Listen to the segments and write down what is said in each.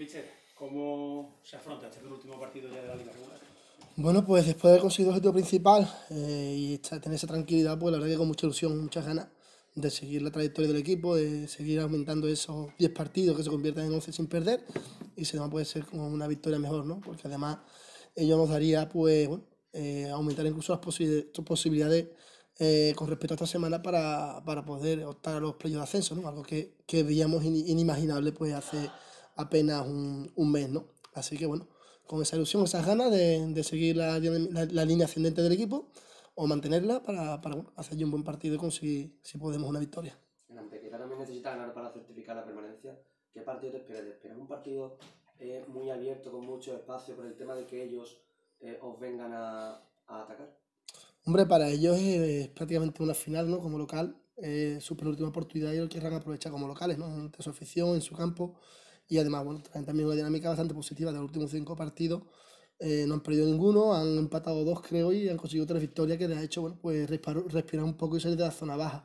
Michel, ¿cómo se afronta este último partido ya de la Liga Regular? Bueno, pues después de conseguir el objetivo principal eh, y tener esa tranquilidad, pues la verdad que con mucha ilusión, muchas ganas de seguir la trayectoria del equipo, de seguir aumentando esos 10 partidos que se conviertan en 11 sin perder y se puede ser como una victoria mejor, ¿no? Porque además ello nos daría, pues, bueno, eh, aumentar incluso las posibilidades eh, con respecto a esta semana para, para poder optar a los playos de ascenso, ¿no? Algo que, que veíamos inimaginable, pues, hace apenas un, un mes, ¿no? Así que bueno, con esa ilusión, esas ganas de, de seguir la, la, línea ascendente del equipo o mantenerla para, para hacer un buen partido y conseguir, si podemos, una victoria. En Antequera también necesita ganar para certificar la permanencia. ¿Qué partido te esperas? ¿Te un partido eh, muy abierto, con mucho espacio, por el tema de que ellos eh, os vengan a, a, atacar? Hombre, para ellos es, prácticamente una final, ¿no? Como local, eh, su penúltima oportunidad y lo querrán aprovechar como locales, ¿no? Ante su afición, en su campo. Y además, bueno, también una dinámica bastante positiva de los últimos cinco partidos. Eh, no han perdido ninguno, han empatado dos, creo, y han conseguido tres victorias que les ha hecho bueno, pues respirar, un poco y salir de la zona baja.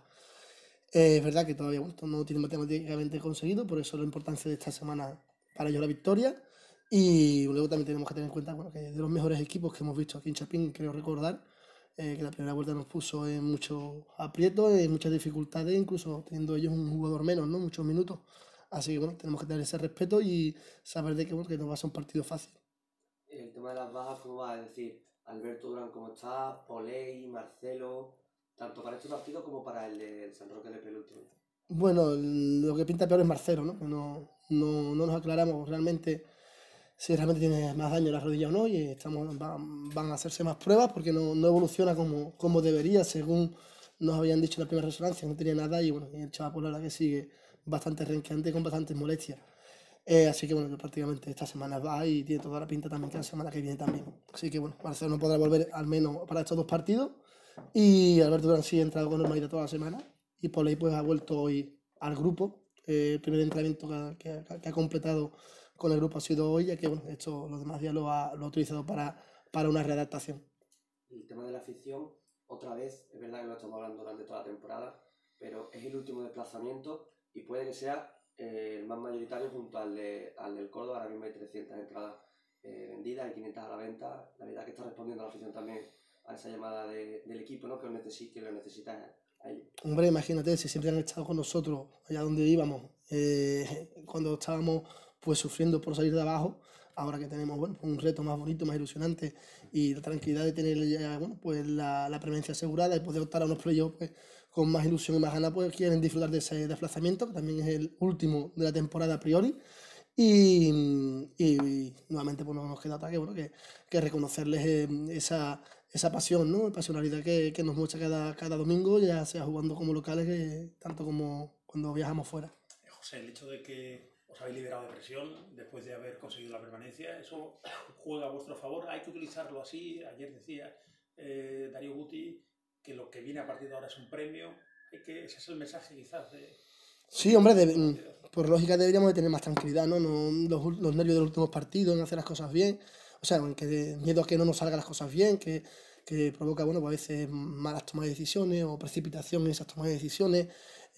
Eh, es verdad que todavía no tiene matemáticamente conseguido, por eso la importancia de esta semana para ellos la victoria. Y luego también tenemos que tener en cuenta bueno, que de los mejores equipos que hemos visto aquí en Chapín, creo recordar, eh, que la primera vuelta nos puso en mucho aprieto en muchas dificultades, incluso teniendo ellos un jugador menos, ¿no? muchos minutos. Así que bueno, tenemos que tener ese respeto y saber de que, bueno, que no va a ser un partido fácil. El tema de las bajas, ¿cómo pues, va? Es decir, Alberto Durán, ¿cómo está? Poley, Marcelo, tanto para este partido como para el de San Roque de penúltimo Bueno, lo que pinta peor es Marcelo, ¿no? No, no, no nos aclaramos realmente si realmente tiene más daño en la rodilla o no y estamos, van, van, a hacerse más pruebas porque no, no evoluciona como, como debería según nos habían dicho en la primera resonancia, no tenía nada y bueno, el chaval la que sigue bastante renqueante con bastantes molestias. Eh, así que bueno, prácticamente esta semana va y tiene toda la pinta también que la semana que viene también. Así que bueno, Marcelo no podrá volver al menos para estos dos partidos. Y Alberto Durán sí ha entrado con normalidad toda la semana. Y por ahí pues ha vuelto hoy al grupo. Eh, el primer entrenamiento que ha, que, completado con el grupo ha sido hoy, ya que bueno, esto los demás días lo ha, lo utilizado para, para una readaptación. El tema de la afición, otra vez, es verdad que lo estamos hablando durante toda la temporada, pero es el último desplazamiento y puede que sea eh, el más mayoritario junto al, al del Córdoba. Ahora mismo hay 300 entradas eh, vendidas, hay 500 a la venta. La verdad que está respondiendo la afición también a esa llamada de, del equipo, ¿no? que lo necesita, lo Hombre, imagínate, si siempre han estado con nosotros, allá donde íbamos, eh, cuando estábamos pues sufriendo por salir de abajo, ahora que tenemos bueno, pues, un reto más bonito, más ilusionante y la tranquilidad de tener bueno, pues la, la asegurada y poder optar a unos proyectos con más ilusión y más ganas pues, quieren disfrutar de ese desplazamiento, que también es el último de la temporada a priori. Y, y nuevamente pues, no nos queda ataque que, bueno, que, que reconocerles eh, esa, esa pasión, ¿no? pasionalidad que, que nos muestra cada, cada domingo, ya sea jugando como locales, eh, tanto como cuando viajamos fuera. José, el hecho de que os habéis liberado de presión después de haber conseguido la permanencia. Eso juega a vuestro favor. Hay que utilizarlo así. Ayer decía eh, Darío Guti que lo que viene a partir de ahora es un premio. es que, ese es el mensaje quizás de... Sí, hombre, mm, por lógica deberíamos de tener más tranquilidad, ¿no? no los, nervios de los últimos partidos, no hacer las cosas bien. O sea, que miedo a que no nos salgan las cosas bien, que, que provoca, bueno, pues a veces malas tomas de decisiones o precipitación en esas tomas de decisiones.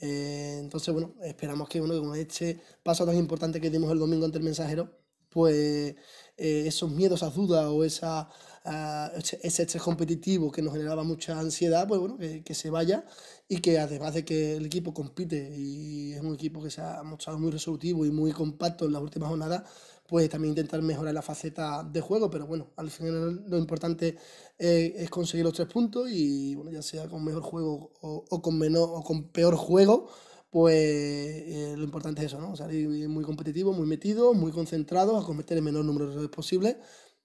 Eh, entonces, bueno, esperamos que, bueno, con este paso tan importante que dimos el domingo ante el mensajero, pues esos miedos, esas dudas o esa, ah, ese estrés competitivo que nos generaba mucha ansiedad, pues bueno, que, que, se vaya y que además de que el equipo compite y es un equipo que se ha mostrado muy resolutivo y muy compacto en las últimas jornadas, pues también intentar mejorar la faceta de juego, pero bueno, al final lo importante eh, es, conseguir los tres puntos y bueno, ya sea con mejor juego o, o con menor o con peor juego, pues eh, lo importante es eso, ¿no? Salir muy competitivo, muy metido, muy concentrado, a cometer el menor número de errores posible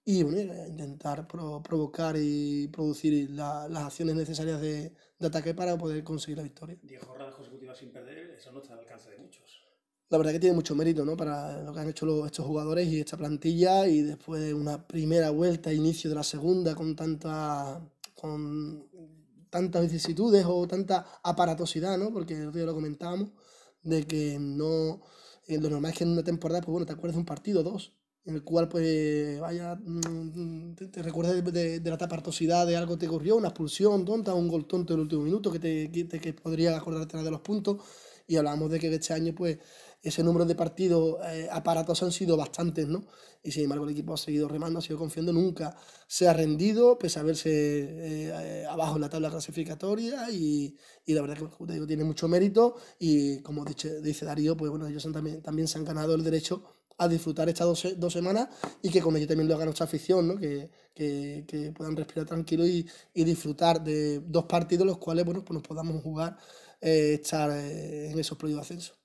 y bueno, intentar provocar y producir las acciones necesarias de, de, ataque para poder conseguir la victoria. diez jornadas consecutivas sin perder, eso no está al alcance de muchos. La verdad que tiene mucho mérito ¿no? para lo que han hecho los, estos jugadores y esta plantilla y después de una primera vuelta, inicio de la segunda con tanta... Con, tantas vicisitudes o tanta aparatosidad, ¿no? Porque el otro día lo comentábamos, de que no. Eh, lo normal es que en una temporada, pues bueno, te acuerdas de un partido, o dos, en el cual, pues, vaya, mm, te, recuerdas de, la tapartosidad de algo que te corrió, una expulsión tonta, un gol tonto en el último minuto que, te, que, que podría acordarte de los puntos. Y hablamos de que este año, pues, ese número de partidos eh, aparatos han sido bastantes, ¿no? Y sin embargo el equipo ha seguido remando, ha seguido confiando, nunca se ha rendido, pese a verse eh, eh, abajo en la tabla clasificatoria y, la verdad que, el te tiene mucho mérito y como dice, Darío, pues bueno, ellos también, también se han ganado el derecho a disfrutar estas dos, semanas y que con ello también lo haga nuestra afición, ¿no? que, que, puedan respirar tranquilo y, disfrutar de dos partidos los cuales bueno, pues nos podamos jugar estar en esos proyectos de ascenso.